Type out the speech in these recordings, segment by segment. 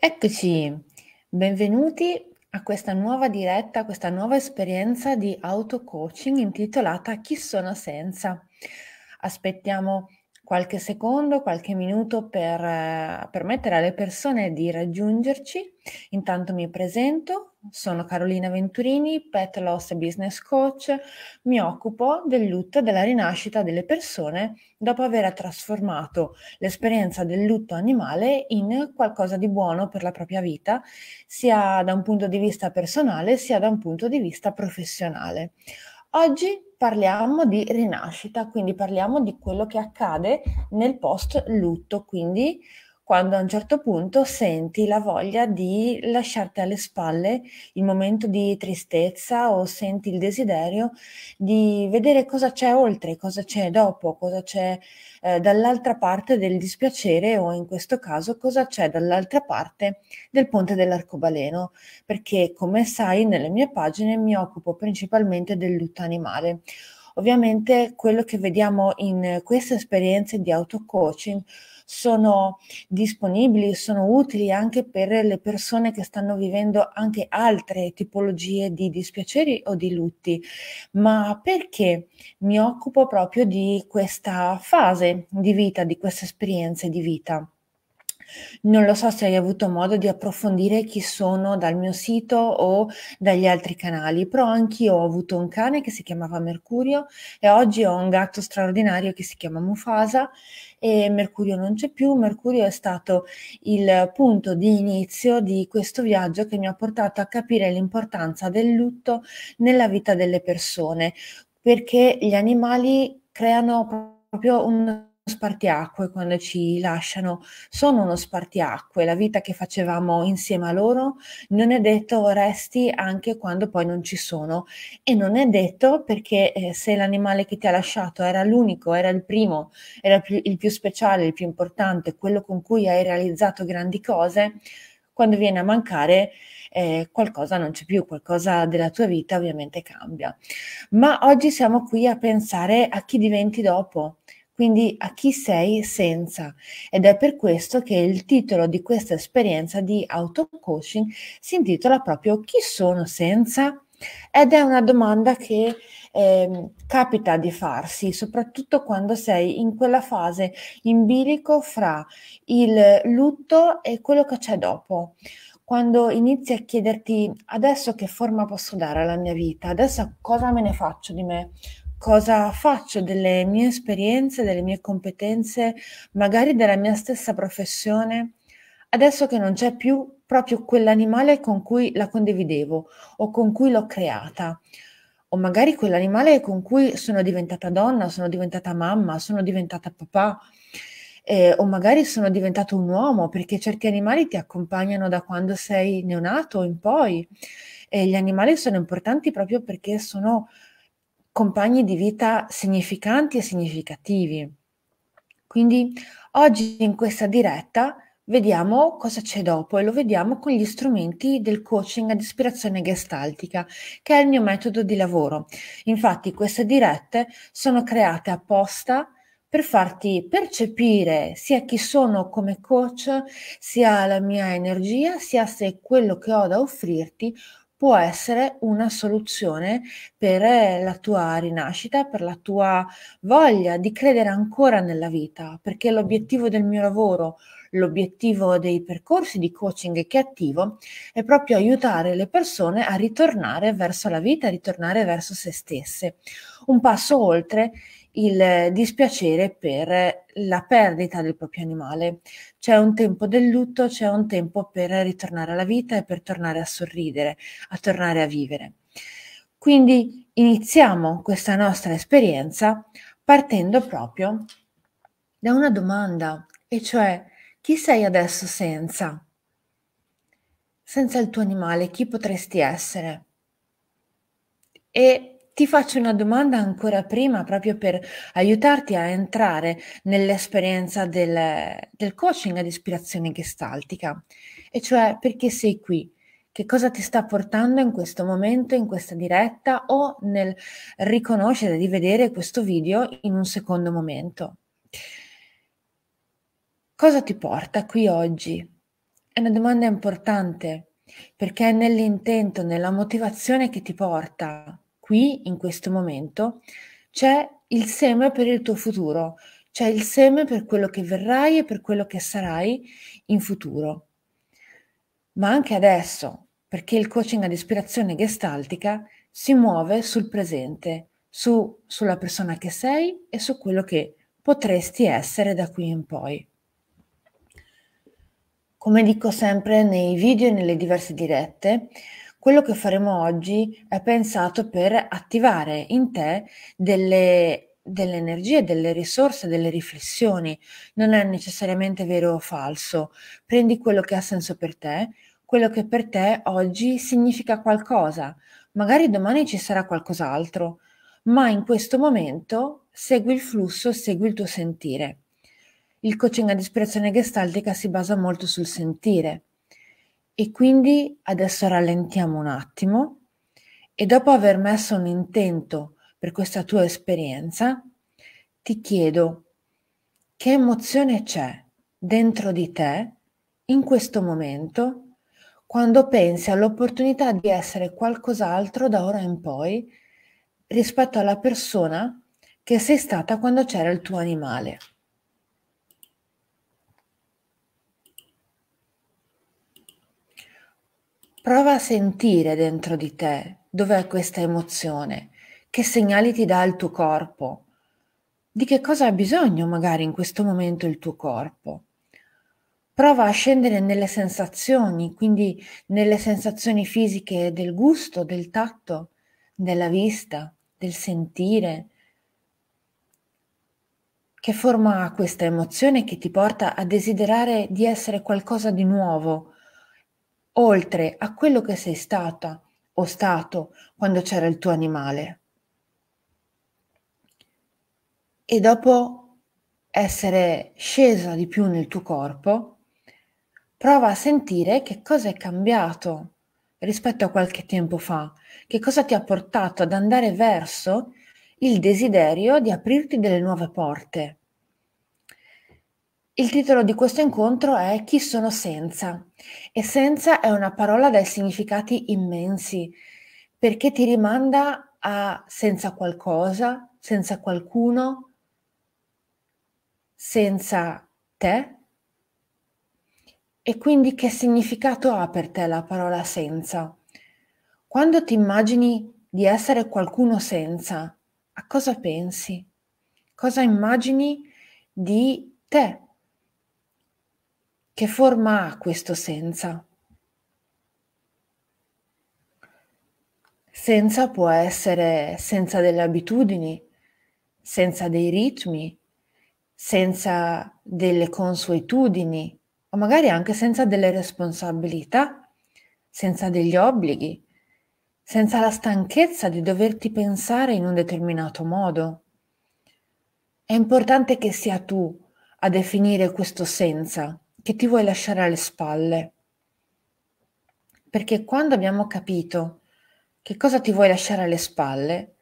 Eccoci, benvenuti a questa nuova diretta, a questa nuova esperienza di auto-coaching intitolata Chi sono senza? Aspettiamo qualche secondo, qualche minuto per eh, permettere alle persone di raggiungerci. Intanto mi presento, sono Carolina Venturini, pet loss business coach, mi occupo del lutto e della rinascita delle persone dopo aver trasformato l'esperienza del lutto animale in qualcosa di buono per la propria vita, sia da un punto di vista personale sia da un punto di vista professionale. Oggi parliamo di rinascita, quindi parliamo di quello che accade nel post lutto, quindi quando a un certo punto senti la voglia di lasciarti alle spalle il momento di tristezza o senti il desiderio di vedere cosa c'è oltre, cosa c'è dopo, cosa c'è eh, dall'altra parte del dispiacere o in questo caso cosa c'è dall'altra parte del ponte dell'arcobaleno, perché come sai nelle mie pagine mi occupo principalmente del lutto animale. Ovviamente quello che vediamo in queste esperienze di auto coaching sono disponibili, sono utili anche per le persone che stanno vivendo anche altre tipologie di dispiaceri o di lutti, ma perché mi occupo proprio di questa fase di vita, di queste esperienze di vita. Non lo so se hai avuto modo di approfondire chi sono dal mio sito o dagli altri canali, però anch'io ho avuto un cane che si chiamava Mercurio e oggi ho un gatto straordinario che si chiama Mufasa e Mercurio non c'è più, Mercurio è stato il punto di inizio di questo viaggio che mi ha portato a capire l'importanza del lutto nella vita delle persone, perché gli animali creano proprio un spartiacque quando ci lasciano, sono uno spartiacque, la vita che facevamo insieme a loro non è detto resti anche quando poi non ci sono e non è detto perché eh, se l'animale che ti ha lasciato era l'unico, era il primo, era il più speciale, il più importante, quello con cui hai realizzato grandi cose, quando viene a mancare eh, qualcosa non c'è più, qualcosa della tua vita ovviamente cambia. Ma oggi siamo qui a pensare a chi diventi dopo quindi a chi sei senza. Ed è per questo che il titolo di questa esperienza di auto-coaching si intitola proprio Chi sono senza? Ed è una domanda che eh, capita di farsi, soprattutto quando sei in quella fase in bilico fra il lutto e quello che c'è dopo. Quando inizi a chiederti adesso che forma posso dare alla mia vita, adesso cosa me ne faccio di me, cosa faccio delle mie esperienze, delle mie competenze, magari della mia stessa professione, adesso che non c'è più proprio quell'animale con cui la condividevo o con cui l'ho creata, o magari quell'animale con cui sono diventata donna, sono diventata mamma, sono diventata papà. Eh, o magari sono diventato un uomo perché certi animali ti accompagnano da quando sei neonato in poi. E gli animali sono importanti proprio perché sono compagni di vita significanti e significativi. Quindi oggi in questa diretta vediamo cosa c'è dopo e lo vediamo con gli strumenti del coaching ad ispirazione gestaltica, che è il mio metodo di lavoro. Infatti queste dirette sono create apposta per farti percepire sia chi sono come coach, sia la mia energia, sia se quello che ho da offrirti può essere una soluzione per eh, la tua rinascita, per la tua voglia di credere ancora nella vita, perché l'obiettivo del mio lavoro, l'obiettivo dei percorsi di coaching che attivo è proprio aiutare le persone a ritornare verso la vita, a ritornare verso se stesse, un passo oltre il dispiacere per la perdita del proprio animale. C'è un tempo del lutto, c'è un tempo per ritornare alla vita e per tornare a sorridere, a tornare a vivere. Quindi iniziamo questa nostra esperienza partendo proprio da una domanda, e cioè chi sei adesso senza? Senza il tuo animale, chi potresti essere? E ti faccio una domanda ancora prima, proprio per aiutarti a entrare nell'esperienza del, del coaching ad ispirazione gestaltica, e cioè perché sei qui, che cosa ti sta portando in questo momento, in questa diretta o nel riconoscere di vedere questo video in un secondo momento. Cosa ti porta qui oggi? È una domanda importante perché è nell'intento, nella motivazione che ti porta qui, in questo momento, c'è il seme per il tuo futuro, c'è il seme per quello che verrai e per quello che sarai in futuro. Ma anche adesso, perché il coaching ad ispirazione gestaltica si muove sul presente, su, sulla persona che sei e su quello che potresti essere da qui in poi. Come dico sempre nei video e nelle diverse dirette, quello che faremo oggi è pensato per attivare in te delle, delle energie, delle risorse, delle riflessioni. Non è necessariamente vero o falso. Prendi quello che ha senso per te, quello che per te oggi significa qualcosa. Magari domani ci sarà qualcos'altro, ma in questo momento segui il flusso, segui il tuo sentire. Il coaching a dispersione gestaltica si basa molto sul sentire e quindi adesso rallentiamo un attimo e dopo aver messo un intento per questa tua esperienza, ti chiedo che emozione c'è dentro di te in questo momento quando pensi all'opportunità di essere qualcos'altro da ora in poi rispetto alla persona che sei stata quando c'era il tuo animale. Prova a sentire dentro di te dov'è questa emozione, che segnali ti dà il tuo corpo, di che cosa ha bisogno magari in questo momento il tuo corpo. Prova a scendere nelle sensazioni, quindi nelle sensazioni fisiche del gusto, del tatto, della vista, del sentire. Che forma ha questa emozione che ti porta a desiderare di essere qualcosa di nuovo? oltre a quello che sei stata o stato quando c'era il tuo animale. E dopo essere scesa di più nel tuo corpo, prova a sentire che cosa è cambiato rispetto a qualche tempo fa, che cosa ti ha portato ad andare verso il desiderio di aprirti delle nuove porte il titolo di questo incontro è Chi sono senza? E senza è una parola dai significati immensi, perché ti rimanda a senza qualcosa, senza qualcuno, senza te. E quindi che significato ha per te la parola senza? Quando ti immagini di essere qualcuno senza, a cosa pensi? Cosa immagini di te che forma ha questo senza? Senza può essere senza delle abitudini, senza dei ritmi, senza delle consuetudini o magari anche senza delle responsabilità, senza degli obblighi, senza la stanchezza di doverti pensare in un determinato modo. È importante che sia tu a definire questo senza che ti vuoi lasciare alle spalle. Perché quando abbiamo capito che cosa ti vuoi lasciare alle spalle,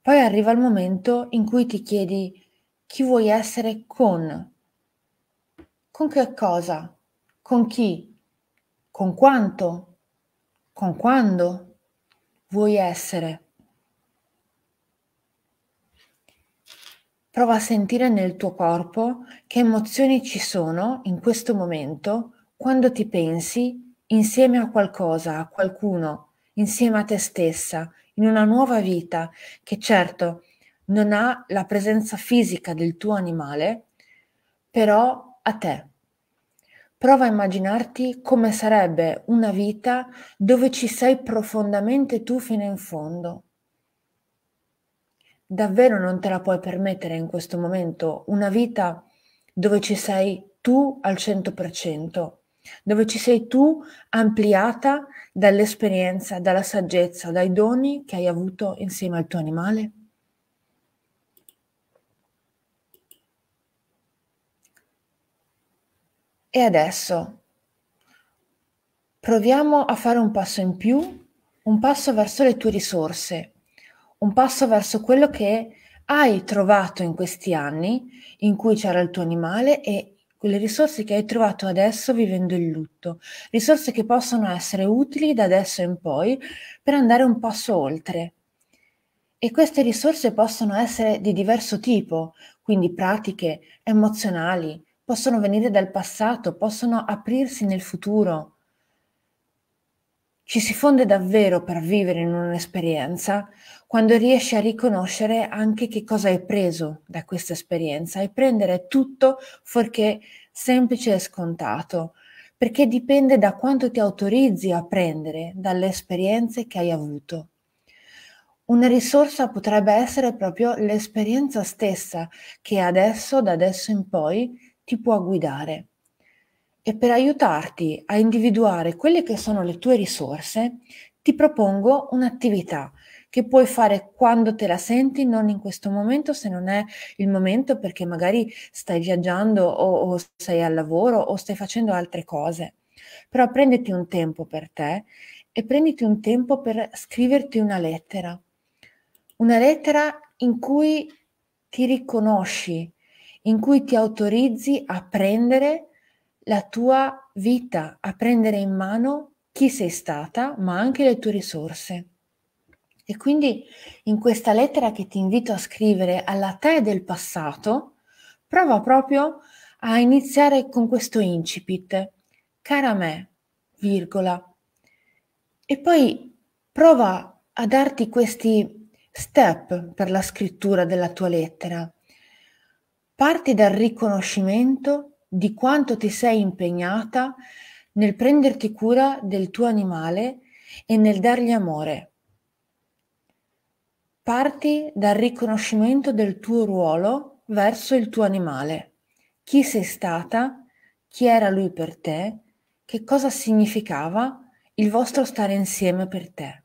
poi arriva il momento in cui ti chiedi chi vuoi essere con, con che cosa, con chi, con quanto, con quando vuoi essere. Prova a sentire nel tuo corpo che emozioni ci sono in questo momento quando ti pensi insieme a qualcosa, a qualcuno, insieme a te stessa, in una nuova vita che certo non ha la presenza fisica del tuo animale, però a te. Prova a immaginarti come sarebbe una vita dove ci sei profondamente tu fino in fondo, davvero non te la puoi permettere in questo momento una vita dove ci sei tu al 100%, dove ci sei tu ampliata dall'esperienza, dalla saggezza, dai doni che hai avuto insieme al tuo animale? E adesso proviamo a fare un passo in più, un passo verso le tue risorse, un passo verso quello che hai trovato in questi anni in cui c'era il tuo animale e quelle risorse che hai trovato adesso vivendo il lutto, risorse che possono essere utili da adesso in poi per andare un passo oltre. E queste risorse possono essere di diverso tipo, quindi pratiche, emozionali, possono venire dal passato, possono aprirsi nel futuro. Ci si fonde davvero per vivere in un'esperienza quando riesci a riconoscere anche che cosa hai preso da questa esperienza e prendere tutto fuorché semplice e scontato, perché dipende da quanto ti autorizzi a prendere dalle esperienze che hai avuto. Una risorsa potrebbe essere proprio l'esperienza stessa che adesso, da adesso in poi, ti può guidare e per aiutarti a individuare quelle che sono le tue risorse, ti propongo un'attività che puoi fare quando te la senti, non in questo momento, se non è il momento perché magari stai viaggiando o, o sei al lavoro o stai facendo altre cose. Però prenditi un tempo per te e prenditi un tempo per scriverti una lettera. Una lettera in cui ti riconosci, in cui ti autorizzi a prendere la tua vita, a prendere in mano chi sei stata, ma anche le tue risorse. E quindi in questa lettera che ti invito a scrivere alla te del passato, prova proprio a iniziare con questo incipit, cara me, virgola, e poi prova a darti questi step per la scrittura della tua lettera. Parti dal riconoscimento di quanto ti sei impegnata nel prenderti cura del tuo animale e nel dargli amore. Parti dal riconoscimento del tuo ruolo verso il tuo animale. Chi sei stata, chi era lui per te, che cosa significava il vostro stare insieme per te.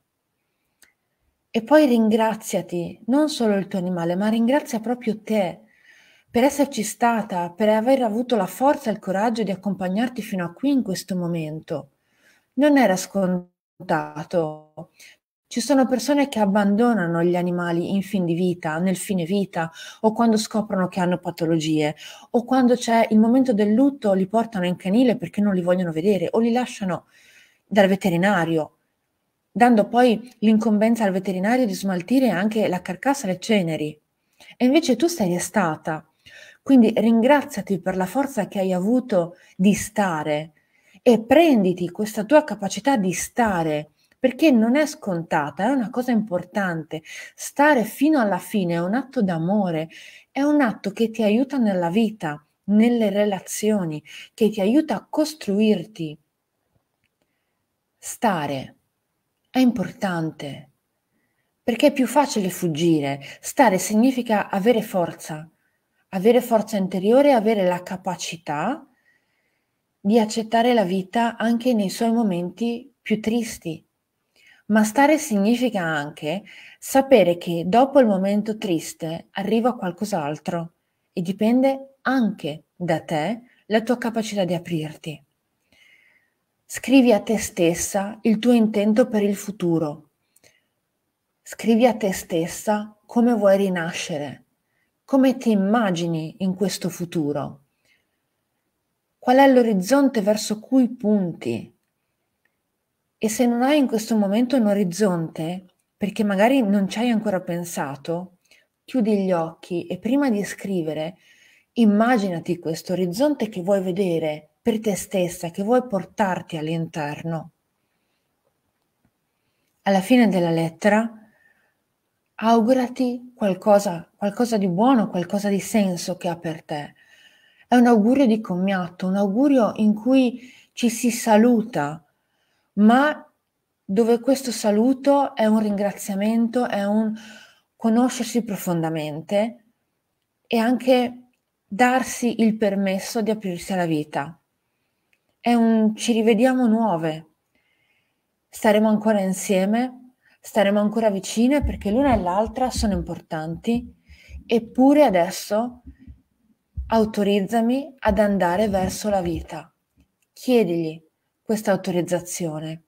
E poi ringraziati non solo il tuo animale, ma ringrazia proprio te per esserci stata, per aver avuto la forza e il coraggio di accompagnarti fino a qui in questo momento. Non era scontato. Ci sono persone che abbandonano gli animali in fin di vita, nel fine vita, o quando scoprono che hanno patologie, o quando c'è il momento del lutto li portano in canile perché non li vogliono vedere, o li lasciano dal veterinario, dando poi l'incombenza al veterinario di smaltire anche la carcassa e le ceneri. E invece tu sei restata quindi ringraziati per la forza che hai avuto di stare e prenditi questa tua capacità di stare perché non è scontata, è una cosa importante. Stare fino alla fine è un atto d'amore, è un atto che ti aiuta nella vita, nelle relazioni, che ti aiuta a costruirti. Stare è importante perché è più facile fuggire, stare significa avere forza, avere forza interiore, avere la capacità di accettare la vita anche nei suoi momenti più tristi. Ma stare significa anche sapere che dopo il momento triste arriva qualcos'altro e dipende anche da te la tua capacità di aprirti. Scrivi a te stessa il tuo intento per il futuro. Scrivi a te stessa come vuoi rinascere come ti immagini in questo futuro? Qual è l'orizzonte verso cui punti? E se non hai in questo momento un orizzonte, perché magari non ci hai ancora pensato, chiudi gli occhi e prima di scrivere, immaginati questo orizzonte che vuoi vedere per te stessa, che vuoi portarti all'interno. Alla fine della lettera augurati qualcosa, qualcosa di buono, qualcosa di senso che ha per te. È un augurio di commiato, un augurio in cui ci si saluta, ma dove questo saluto è un ringraziamento, è un conoscersi profondamente e anche darsi il permesso di aprirsi alla vita. È un ci rivediamo nuove, staremo ancora insieme staremo ancora vicine perché l'una e l'altra sono importanti, eppure adesso autorizzami ad andare verso la vita. Chiedigli questa autorizzazione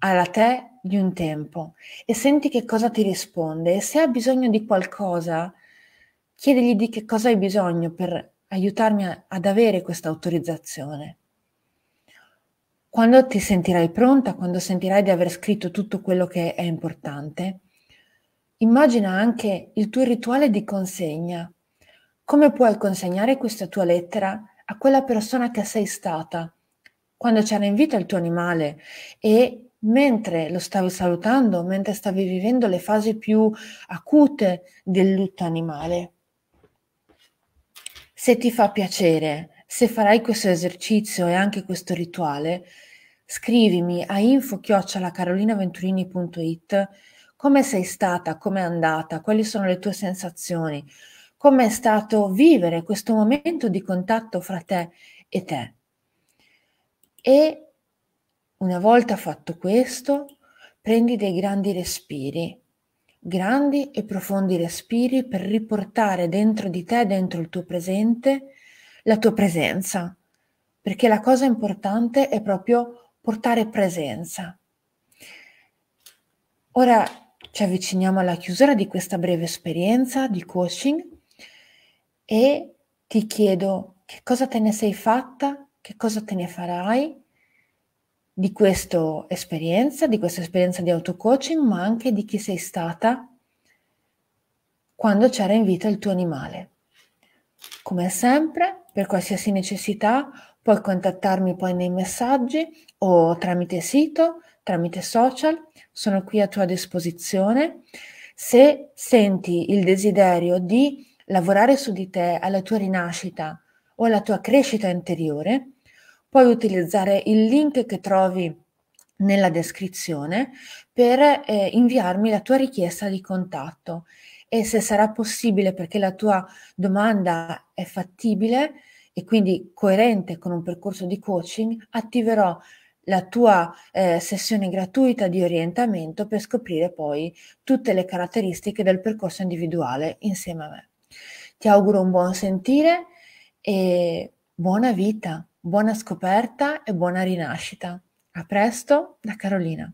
alla te di un tempo e senti che cosa ti risponde e se ha bisogno di qualcosa, chiedigli di che cosa hai bisogno per aiutarmi a, ad avere questa autorizzazione. Quando ti sentirai pronta, quando sentirai di aver scritto tutto quello che è importante, immagina anche il tuo rituale di consegna. Come puoi consegnare questa tua lettera a quella persona che sei stata quando c'era in vita il tuo animale e mentre lo stavi salutando, mentre stavi vivendo le fasi più acute del lutto animale. Se ti fa piacere se farai questo esercizio e anche questo rituale, scrivimi a info-carolinaventurini.it come sei stata, come è andata, quali sono le tue sensazioni, come è stato vivere questo momento di contatto fra te e te. E una volta fatto questo, prendi dei grandi respiri, grandi e profondi respiri per riportare dentro di te, dentro il tuo presente, la tua presenza, perché la cosa importante è proprio portare presenza. Ora ci avviciniamo alla chiusura di questa breve esperienza di coaching e ti chiedo che cosa te ne sei fatta, che cosa te ne farai di questa esperienza, di questa esperienza di autocoaching, ma anche di chi sei stata quando c'era in vita il tuo animale. Come sempre, per qualsiasi necessità puoi contattarmi poi nei messaggi o tramite sito, tramite social, sono qui a tua disposizione. Se senti il desiderio di lavorare su di te alla tua rinascita o alla tua crescita interiore, puoi utilizzare il link che trovi nella descrizione per eh, inviarmi la tua richiesta di contatto e se sarà possibile perché la tua domanda è fattibile e quindi coerente con un percorso di coaching, attiverò la tua eh, sessione gratuita di orientamento per scoprire poi tutte le caratteristiche del percorso individuale insieme a me. Ti auguro un buon sentire e buona vita, buona scoperta e buona rinascita. A presto da Carolina.